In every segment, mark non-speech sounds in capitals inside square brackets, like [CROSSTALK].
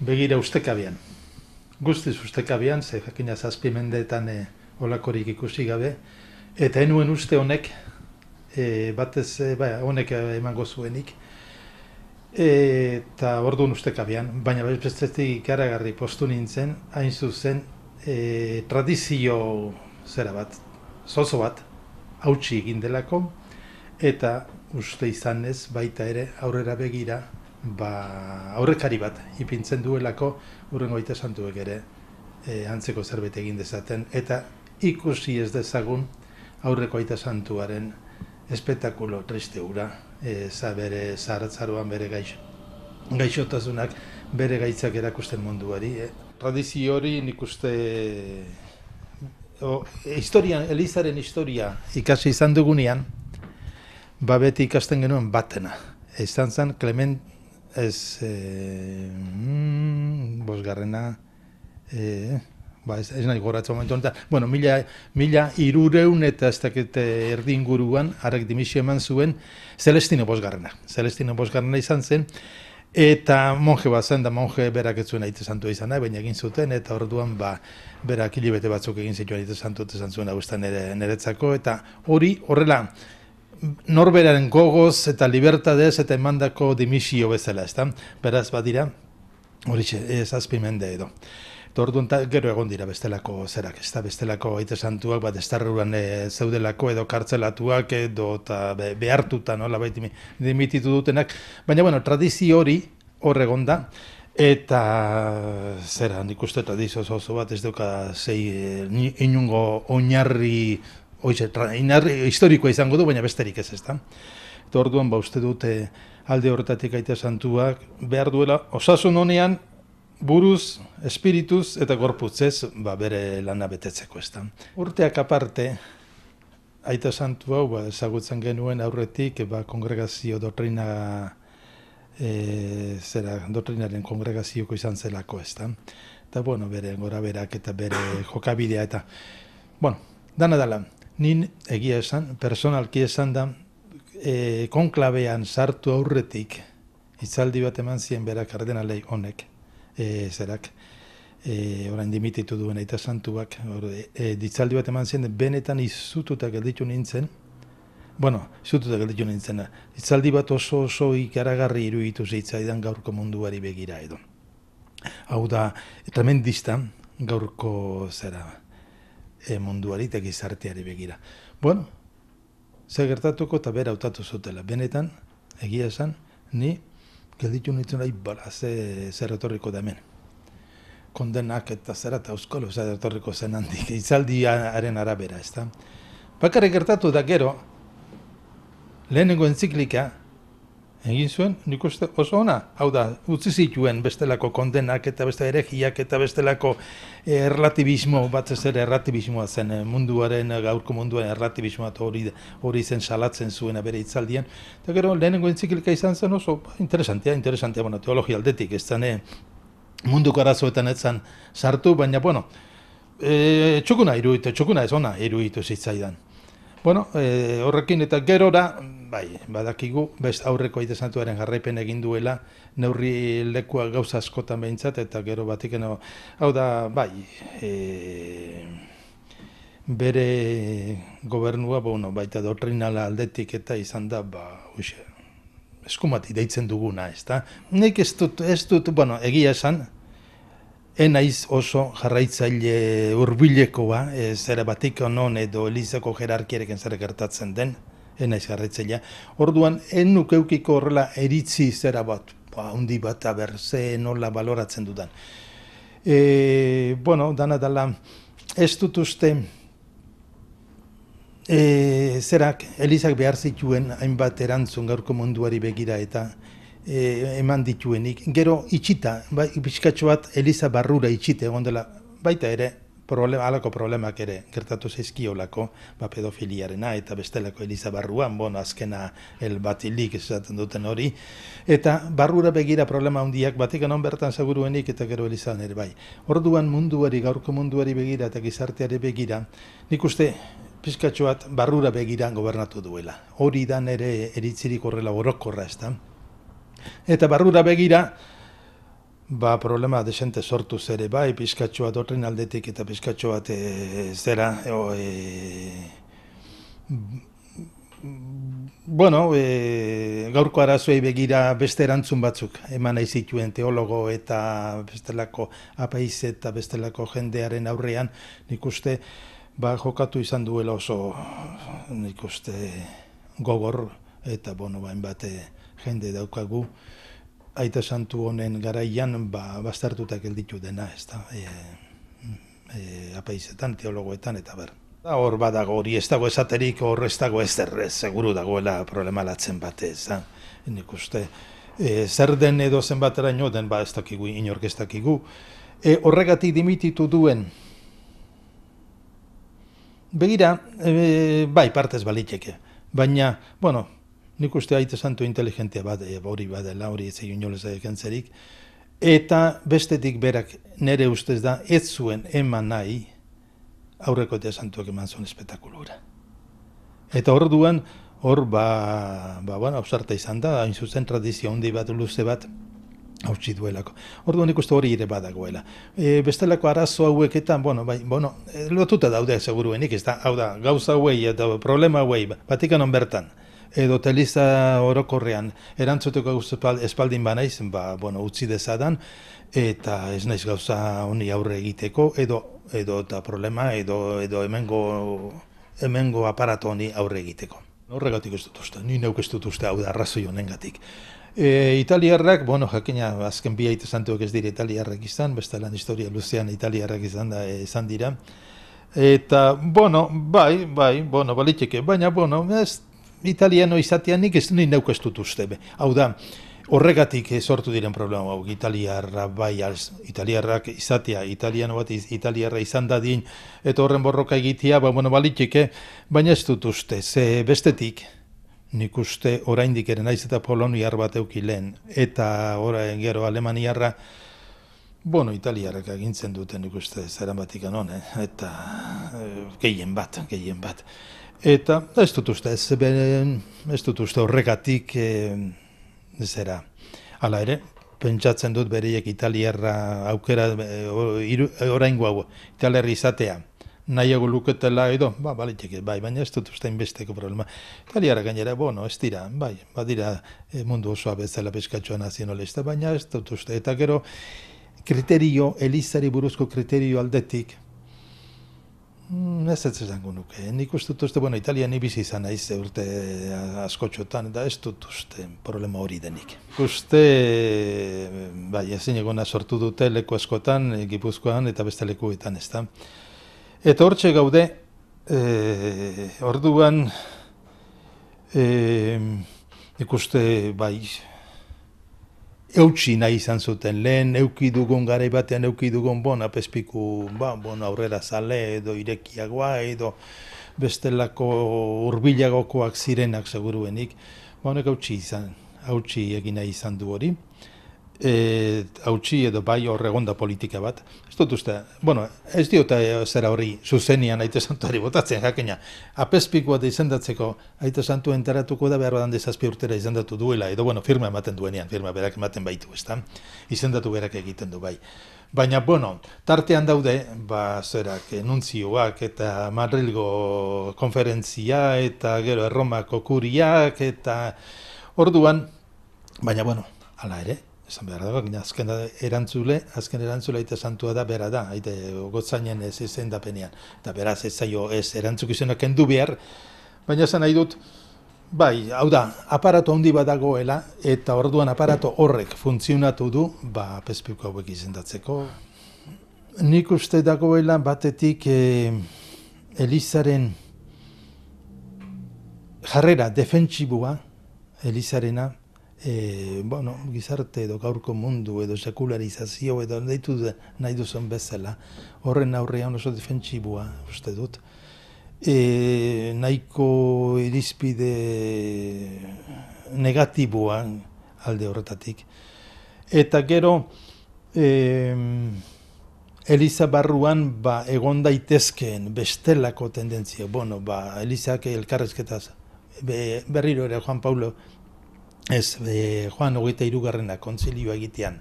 begira ustekabian. Guztiz ustekabian, ze jakina zazpi mendeetan eh, olakorik ikusi gabe, eta enuen uste honek, eh, batez, e, honek emango zuenik, eta orduan ustekabian, baina bestetik ikaragarri postu nintzen, hain zuzen, tradizio zera bat, zozo bat, hautsi egin delako, eta uste izan ez baita ere aurrera begira ba, aurrekari bat ipintzen duelako urrengo baita santuek ere e, antzeko zerbait egin dezaten eta ikusi ez dezagun aurreko aita santuaren espektakulo triste hura eh, za bere zaratzaroan bere gaixo, gaixotasunak bere gaitzak erakusten munduari e. tradizio hori nik uste historian, elizaren historia ikasi izan dugunean babeti ikasten genuen batena izan zen Clement Ez, e, bosgarrena, e, ba, ez, ez nahi goratzen momentu honetan. Bueno, mila, mila irureun eta ez eh, erdinguruan, erdin guruan, harrek dimisio eman zuen, Celestino bosgarrena. Celestino bosgarrena izan zen, eta monje bat zen, da monje berak ez zuen aite santua izan nahi, baina egin zuten, eta orduan ba, berak hilibete batzuk egin zituen aite santua izan zuen, hau neretzako eta hori horrela, norberaren gogoz eta libertadez eta emandako dimisio bezala, ezta? Beraz, badira, hori ez azpimende edo. Torduan, gero egon dira bestelako zerak, ezta? Bestelako aite santuak, bat estarruan e, zeudelako edo kartzelatuak edo eta behartuta, no dimititu dutenak. Baina, bueno, tradizio hori hor egon da, eta zera, nik uste eta dizo oso bat ez duka zei eh, inungo oinarri hoize historikoa izango du baina besterik ez ezta. Eta orduan ba uste dute alde horretatik aita santuak behar duela osasun honean buruz, espirituz eta gorputzez ba bere lana betetzeko ezta. Urteak aparte aita santu hau ba, ezagutzen genuen aurretik ba kongregazio dotrina, e, zera dotrinaren kongregazioko izan zelako ezta. Eta bueno, bere gora berak eta bere jokabidea eta bueno, dana dalan nin egia esan, personalki esan da, e, konklabean sartu aurretik, hitzaldi bat eman zien berak kardenalei honek, e, zerak, e, orain dimititu duen eta santuak, or, e, ditzaldi e, bat eman ziren benetan izututa gelditu nintzen, bueno, izututa gelditu nintzen, itzaldi bat oso oso ikaragarri iruditu zitzaidan gaurko munduari begira edo. Hau da, tremendista gaurko zera, e, munduari eta gizarteari begira. Bueno, zer gertatuko eta bera utatu zutela. Benetan, egia esan, ni gelditu nintzen nahi bala ze, zer hemen. Kondenak eta zer eta euskola zer zen handik, izaldiaren arabera, ez da. Bakarrik gertatu da gero, lehenengo entziklika, egin zuen, nik uste oso ona, hau da, utzi zituen bestelako kondenak eta beste erejiak eta bestelako eh, erlatibismo, bat ez ere erlatibismoa zen, eh, munduaren, eh, gaurko munduaren erlatibismoa hori, hori zen salatzen zuena bere itzaldian. Eta gero, lehenengo entzikilka izan zen oso, interesantia, ba, interesantia, bueno, teologia aldetik, ez zen, munduko arazoetan ez zen sartu, baina, bueno, e, txukuna iruditu, txukuna ez ona iruditu zitzaidan. Bueno, e, horrekin eta gerora, bai, badakigu, best aurreko aitezantuaren jarraipen egin duela, neurri lekua gauza askotan behintzat, eta gero batikeno, hau da, bai, e, bere gobernua, bueno, baita dotrinala aldetik eta izan da, ba, uxe, eskumati deitzen duguna, ez da? Nik ez dut, ez dut, bueno, egia esan, enaiz oso jarraitzaile urbilekoa, e, zer batik onon edo elizako jerarkiarek enzare gertatzen den, enaiz jarraitzailea. Orduan, en nukeukiko horrela eritzi zera bat, ba, undi bat, aber, ze nola baloratzen dudan. E, bueno, dana dala, ez dut uste, e, zerak, elizak behar zituen, hainbat erantzun gaurko munduari begira eta, e, eman dituenik. Gero itxita, bai, bizkatxo bat Eliza barrura itxite egon dela, baita ere, problema, alako problemak ere gertatu zaizkiolako, ba, pedofiliarena eta bestelako Eliza barruan, bon, azkena el batilik esaten duten hori, eta barrura begira problema handiak batik anon bertan seguruenik eta gero Eliza ere bai. Orduan munduari, gaurko munduari begira eta gizarteari begira, nik uste, pizkatxoat barrura begiran gobernatu duela. Hori da nere eritzirik horrela orokorra ez da. Eta barrura begira, ba, problema desente sortu zere, bai, pizkatxoa dorren aldetik eta pizkatxoa e, zera, o, e, bueno, e, gaurko arazoei begira beste erantzun batzuk, eman nahi zituen teologo eta bestelako apaiz eta bestelako jendearen aurrean, nik uste, ba, jokatu izan duela oso, nik uste, gogor, eta bono bain bate, jende daukagu aita santu honen garaian ba, bastartutak elditu dena, ez da, e, e, apaizetan, teologoetan, eta ber. Da, hor badago hori ez dago esaterik, hor ez dago ez derrez, seguru dagoela problema latzen batez, da, nik uste. E, zer den edo zen batera den ba ez inork ez dakigu. E, horregatik dimititu duen, begira, e, bai, partez baliteke. baina, bueno, Nik uste aite santu inteligente bat, e, eh, bori badela, hori ez egin Eta bestetik berak nere ustez da, ez zuen eman nahi aurreko eta santuak eman zuen espetakulura. Eta hor duan, hor ba, ba bueno, ausarta izan da, hain zuzen tradizio handi bat, luze bat, hautsi duelako. Hor duan ikustu hori ere badagoela. E, bestelako arazo hauek eta, bueno, bai, bueno, e, lotuta daude seguruenik, ez da, hau da, gauza hauei eta problema hauei, ba, batik bertan edo telista orokorrean erantzuteko espaldin ba naiz, ba, bueno, utzi dezadan, eta ez naiz gauza honi aurre egiteko, edo, edo eta problema, edo, edo emengo, emengo aparato honi aurre egiteko. Horregatik ez dut uste, ni neuk ez dut uste hau da arrazoi honengatik. gatik. E, italiarrak, bueno, jakina, azken bi haite santuak ez dira italiarrak izan, beste lan historia luzean italiarrak izan, da, izan dira. Eta, bueno, bai, bai, bueno, baliteke, baina, bueno, ez italiano izatean nik ez nien ez dut uste be. Hau da, horregatik eh, sortu diren problema hau, italiarra bai alz, italiarrak izatea, italiano bat iz, italiarra izan dadin, eta horren borroka egitea, ba, bueno, eh? baina ez dut uste, ze bestetik, nik uste oraindik ere naiz eta poloniar bat eukilen, eta orain gero alemaniarra, Bueno, italiarrak agintzen duten ikuste zeran batik anon, eh? eta e, gehien bat, gehien bat. Eta ez dut uste, ez, ez dut uste horregatik e, eh, zera. Hala ere, pentsatzen dut bereiek italiarra aukera e, eh, eh, orain guau, italiarri izatea nahiago luketela edo, ba, balitek, bai, baina ez dut uste inbesteko problema. Italiara gainera, bueno, ez dira, bai, badira mundu osoa bezala peskatxoa nazionalista, baina ez dut uste. Eta gero, kriterio, elizari buruzko kriterio aldetik, Mm, ez ez zango nuke. Nik uste dut uste, bueno, Italia ni bizi izan naiz urte eh, askotxotan, eta ez dut uste problema hori denik. Uste, bai, ezin sortu dute leku askotan, eh, gipuzkoan eta beste lekuetan ez da. Eta hortxe gaude, e, orduan, e, ikuste, bai, eutxi nahi izan zuten, lehen euki dugun gara batean euki dugun bon, apespiku ba, bon, aurrera zale edo irekiagoa edo bestelako urbilagokoak zirenak seguruenik, ba honek eutxi izan, eutxi egin nahi izan du hori. E, hautsi edo bai horregonda politika bat. Ez dut uste, bueno, ez diota e, zera hori zuzenian aite santuari botatzen jakina. Apezpikoa da izendatzeko aite santu enteratuko da behar badan dezazpi urtera izendatu duela, edo bueno, firma ematen duenean, firma berak ematen baitu, ez Izendatu berak egiten du bai. Baina, bueno, tartean daude, ba, zerak, enuntzioak eta marrilgo konferentzia eta gero Erromako kuriak eta orduan, baina, bueno, ala ere, esan behar dago, gina azken erantzule, azken erantzule aita santua da, bera da, aita eh, gotzainen ez izendapenean. da penean. Eta beraz ez zaio ez erantzuk izanak endu behar, baina esan nahi dut, bai, hau da, aparato handi badagoela, eta orduan aparato horrek funtzionatu du, ba, pespiko hauek izendatzeko. Nik uste dagoela batetik e, Elizaren jarrera defentsibua, Elizarena, e, bueno, gizarte edo gaurko mundu edo sekularizazio edo deitu de, nahi duzen bezala. Horren aurrean oso defentsibua uste dut. E, nahiko irizpide negatiboan alde horretatik. Eta gero, e, Eliza barruan ba, egon daitezkeen bestelako tendentzia. Bueno, ba, Elizak elkarrezketaz, be, berriro ere Juan Paulo Ez, e, eh, joan hogeita irugarrena kontzilio egitean,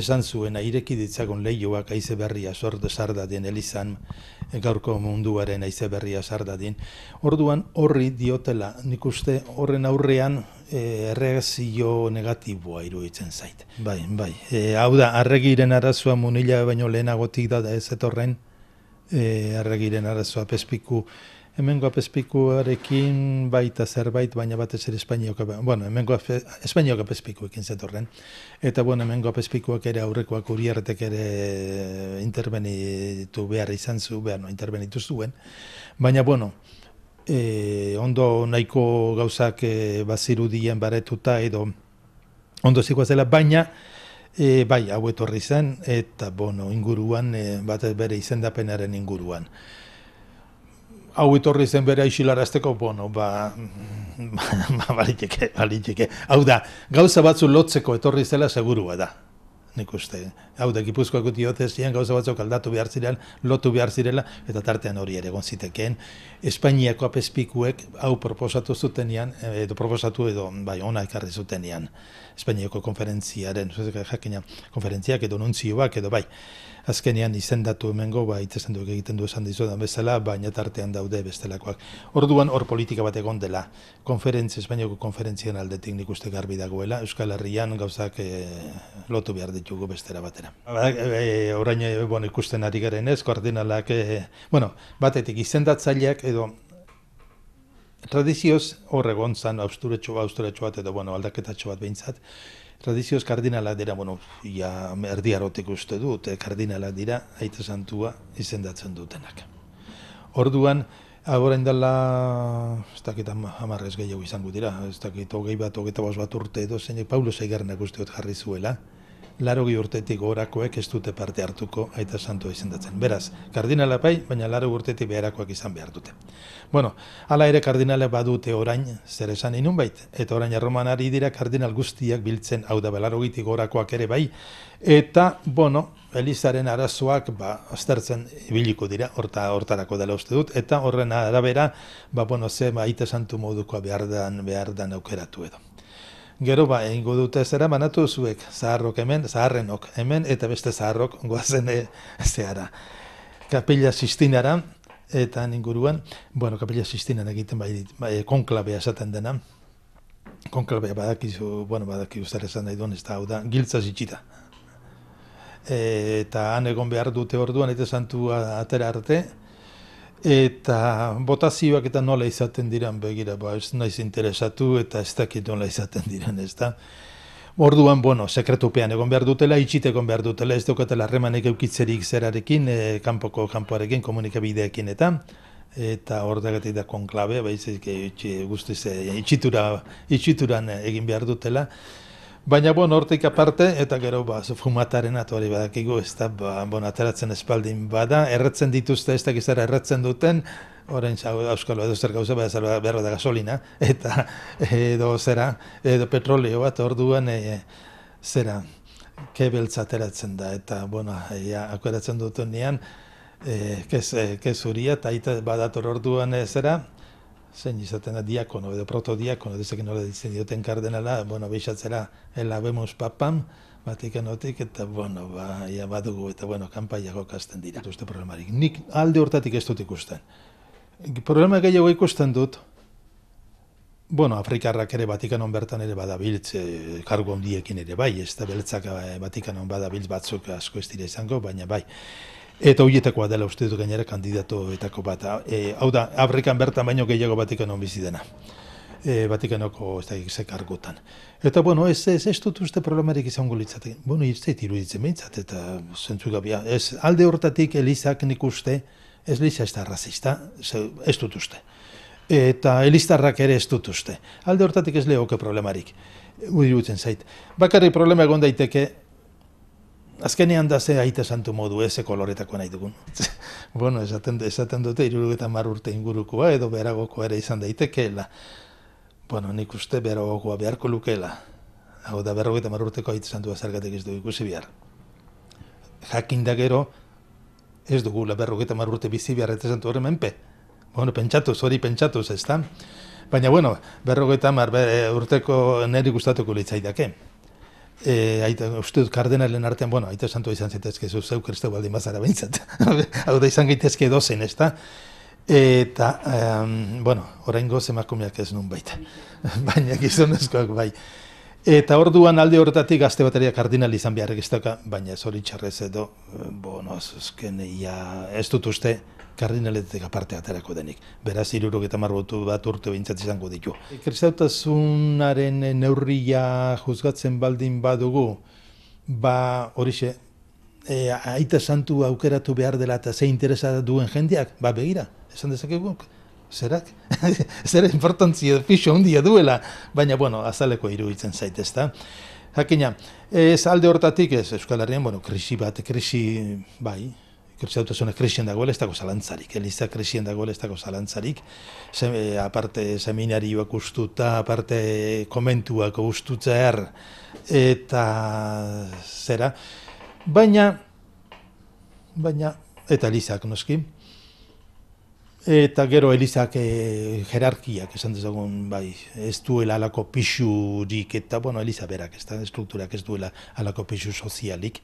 esan zuen aireki ditzagun lehioak aize berria sortu sardadien elizan, gaurko munduaren aize berria sardadien. Orduan horri diotela, nik uste horren aurrean e, negatiboa iruditzen zait. Bai, bai, eh, hau da, arregiren arazoa munila baino lehenagotik da ez etorren, e, arregiren arazoa pespiku, hemengo apespikuarekin baita zerbait, baina batez ere Espainiako, bueno, hemengo apespikuekin zetorren. Eta bueno, hemengo apespikuak ere aurrekoak uriartek ere intervenitu behar izan zu, behar no, intervenitu zuen. Baina bueno, e, ondo nahiko gauzak e, bazirudien baretuta edo ondo zela, baina e, bai, hau etorri zen, eta bueno, inguruan, e, batez bere izendapenaren inguruan hau etorri zen bere aixilara azteko, bueno, ba, [LAUGHS] ba, balitxeke, Hau da, gauza batzu lotzeko etorri zela segurua da. Nik uste, hau da Gipuzkoako diote gauza batzuk aldatu behar ziren, lotu behar zirela eta tartean hori ere egon zitekeen. Espainiako apespikuek hau proposatu zutenean edo proposatu edo bai ona ekarri zutenean Espainiako konferentziaren, jakina, konferentziak edo nuntzioak edo bai azkenean izendatu hemengo bai itzesan duk egiten du esan dizu bezala, baina tartean daude bestelakoak. Orduan hor politika bat egon dela. Konferentzi Espainiako konferentziaren aldetik nik garbi dagoela, Euskal Herrian gauzak eh, lotu behar ditugu bestera batera. E, orain e, bueno, ikusten ari garen ez, kardinalak, eh, bueno, batetik izendatzaileak edo tradizioz horregon zan austuretxo bat, austuretxo bat edo bueno, aldaketatxo bat behintzat, tradizioz kardinalak dira, bueno, ia erdi arotik uste dut, kardinalak dira, aita santua izendatzen dutenak. Orduan, Aborain dela, ez dakit amarrez gehiago izango dira, ez dakit hogei bat, hogeita bat urte edo, zein Paulo Zeigarnak usteot jarri zuela, laro urtetik gorakoek ez dute parte hartuko aita santu izendatzen. Beraz, kardinala bai, baina laro urtetik beharakoak izan behar dute. Bueno, ala ere kardinale badute orain, zer esan inun bait, eta orain erroman dira kardinal guztiak biltzen hau da ba, ogitik gorakoak ere bai, eta, bueno, Elizaren arazoak ba, aztertzen ibiliko dira, horta hortarako dela uste dut, eta horren arabera, ba, bueno, ze ba, santu modukoa behar dan, behar dan aukeratu edo. Gero ba, egingo dute zera manatu zuek, zaharrok hemen, zaharrenok hemen, eta beste zaharrok goazen e, zehara. Kapilla Sistinara, eta inguruan, bueno, Kapilla Sistinara egiten bai, bai konklabea esaten dena, konklabea badakizu, bueno, badakizu zer esan nahi duen, ez da, hau da, giltza zitsita. eta han egon behar dute orduan, eta santu atera arte, Eta botazioak eta nola izaten diran begira, ba, ez naiz interesatu eta ez dakit nola izaten diran, ez da. Orduan, bueno, sekretupean egon behar dutela, itxitekon behar dutela, ez dukatela harremanek eukitzerik zerarekin, e, kanpoko kanpoarekin, komunikabideekin eta, eta hor da gaitik da konklabea, ba, izateke, eh, itxi, guztiz, eh, itxitura, egin behar dutela. Baina, bon, hortik aparte, eta gero, ba, fumataren atuari badakigu, ez da, ba, bon, ateratzen espaldin bada, erretzen dituzte, ez da, gizera erretzen duten, Horren txau, auskalo edo zer gauza, baina behar da gasolina, [LAUGHS] eta edo zera, edo petrolio bat orduan e, zera, kebeltza ateratzen da, eta, bueno, ja, akueratzen dut nian, e, kez, e, kez huria, eta badator orduan e, zera, zein izaten da diakono, edo proto diakono, dezak nola ditzen dioten kardenala, bueno, behizatzera, el abemus papam, batikanotik, eta, bueno, ba, ia badugu, eta, bueno, kanpaiak okazten dira. Eta uste problemarik. Nik alde hortatik ez dut ikusten. Problema gehiago ikusten dut, bueno, Afrikarrak ere Vatikanon bertan ere badabiltz, e, eh, kargo ondiekin ere bai, ez da beltzak e, badabiltz batzuk asko ez dira izango, baina bai. Eta horietakoa dela uste dut gainera etako bat. E, hau da, Afrikan bertan baino gehiago non bizi dena. E, batikanoko ez da egizek argotan. Eta, bueno, ez, ez, ez dut uste problemarik izango litzatekin? Bueno, ez da iruditzen eta zentzu gabia. Ez, alde hortatik Elizak nik uste, ez Liza ez da razista, ez dut uste. Eta Elizarrak ere ez dut uste. Alde hortatik ez lehoke problemarik. Uri zait. Bakarri problema egon daiteke, azkenean da ze aita santu modu ez eh, koloretako nahi dugun. [LAUGHS] bueno, esaten, esaten dute, irurugetan mar urte ingurukoa edo beharagokoa ere izan daitekeela. Bueno, nik uste behar beharko lukeela. Hau da berrogeta mar urteko aita santua zergatik ez du ikusi behar. Jakin da gero, ez dugu la berrogeta mar urte bizi behar eta santu horre menpe. Bueno, pentsatuz, hori pentsatuz, ez da? Baina, bueno, berrogeta mar urteko niri gustatuko litzaidake eh aita, uste dut kardenalen artean, bueno, aita santua izan zitezke, zeu kristo baldin bazara behintzat, [LAUGHS] hau da izan gaitezke dozen, zen, Eta, um, bueno, orain goz emakumeak ez nun baita, [LAUGHS] baina gizonezkoak bai. Eta orduan alde horretatik gazte bateria kardinal izan beharrik baina eh, ez hori txarrez edo, bueno, azuzken, ez dut uste, kardinaletetek aparte aterako denik. Beraz, iruruk eta bat urte behintzat izango ditu. Kristautasunaren neurria juzgatzen baldin badugu, ba horixe, e, aita santu aukeratu behar dela eta ze interesa duen jendeak, ba begira, esan dezakegu, zerak? [LAUGHS] Zer importantzia fixo handia duela, baina bueno, azaleko iruditzen zaitezta. Jakina, ez alde hortatik ez, Euskal Herrian, bueno, krisi bat, krisi, bai, Kepsia autosunek kresien dagoela, ez dago zalantzarik. Eh? Eliza kresien dagoela, ez dago zalantzarik. Se, eh, aparte, seminarioak ustuta, aparte, komentuak ustutza er, eta zera. Baina, baina, eta Elizak, noski. Eta gero Elizak e, jerarkiak, esan dezagun, bai, ez duela alako pixurik, eta, bueno, Eliza berak, ez da, estrukturak ez duela alako pixu sozialik.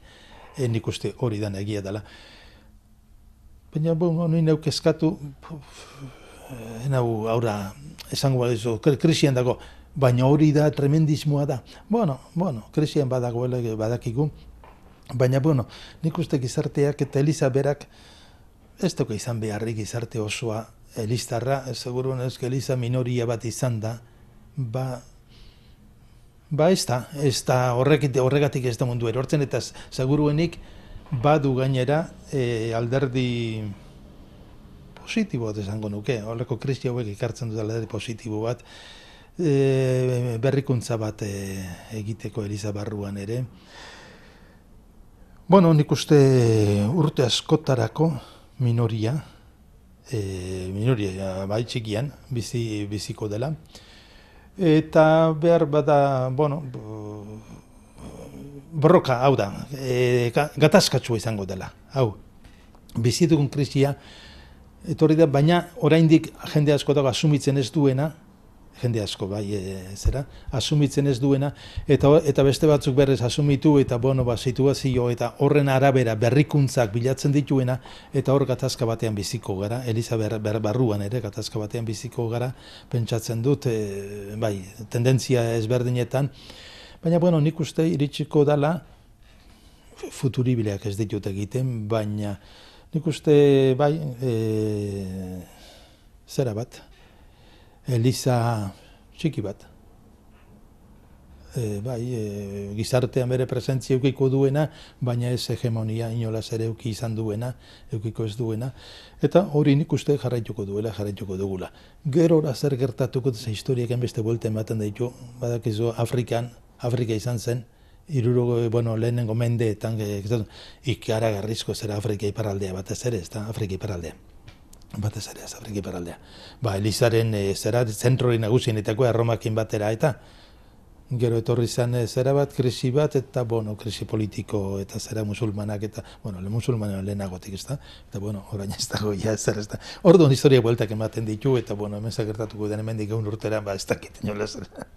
Nik uste hori dan egia dela baina bo, no, nuen neuk eskatu, eh, aurra esango bat dizu, krisian dago, baina hori da, tremendismoa da. Bueno, bueno, krisian badago badakigu, baina bueno, nik uste gizarteak eta Eliza berak, ez duke izan beharri gizarte osoa, Elistarra, ez seguru Eliza minoria bat izan da, ba, Ba ez da, ez da horregatik ez da mundu erortzen, eta seguruenik badu gainera e, alderdi positibo bat esango nuke, horreko Kristi hauek ikartzen dut alderdi positibo bat, e, berrikuntza bat e, egiteko erizabarruan ere. Bueno, nik uste urte askotarako minoria, e, minoria bai txikian, bizi, biziko dela, eta behar bada, bueno, borroka, hau da, e, gatazkatzua izango dela, hau, bizitugun krisia, etorri da, baina oraindik jende asko dago asumitzen ez duena, jende asko bai e, zera, asumitzen ez duena, eta, eta beste batzuk berrez asumitu eta bono ba, situazio eta horren arabera berrikuntzak bilatzen dituena, eta hor gatazka batean biziko gara, Eliza ber, ber, barruan ere gatazka batean biziko gara, pentsatzen dut, e, bai, tendentzia ezberdinetan, Baina, bueno, nik uste iritsiko dala futuribileak ez ditut egiten, baina nik uste bai e, zera bat, Eliza txiki bat. E, bai, e, gizartean bere presentzia eukiko duena, baina ez hegemonia inolaz ere euki izan duena, eukiko ez duena. Eta hori nik uste jarraituko duela, jarraituko dugula. Gerora zer gertatuko da historiak enbeste buelten ematen da ditu, badakizu Afrikan, Afrika izan zen, irurugu, bueno, lehenengo mendeetan, tange, ikara zera Afrika iparaldea, bat ez ere, ez da, Afrika iparaldea. Bat ez ere, ez Afrika iparaldea. Ba, Elizaren eh, zera, zentrori nagusien eta batera, eta gero etorri zen eh, zera bat, krisi bat, eta, bueno, krisi politiko, eta zera musulmanak, eta, bueno, le musulmanen lehenagotik, ez da, eta, bueno, orain ez dago, ja, ez historia ez Orduan bueltak ematen ditu, eta, bueno, emezak gertatuko den emendik egun urtera, ba, ez dakit, nolaz,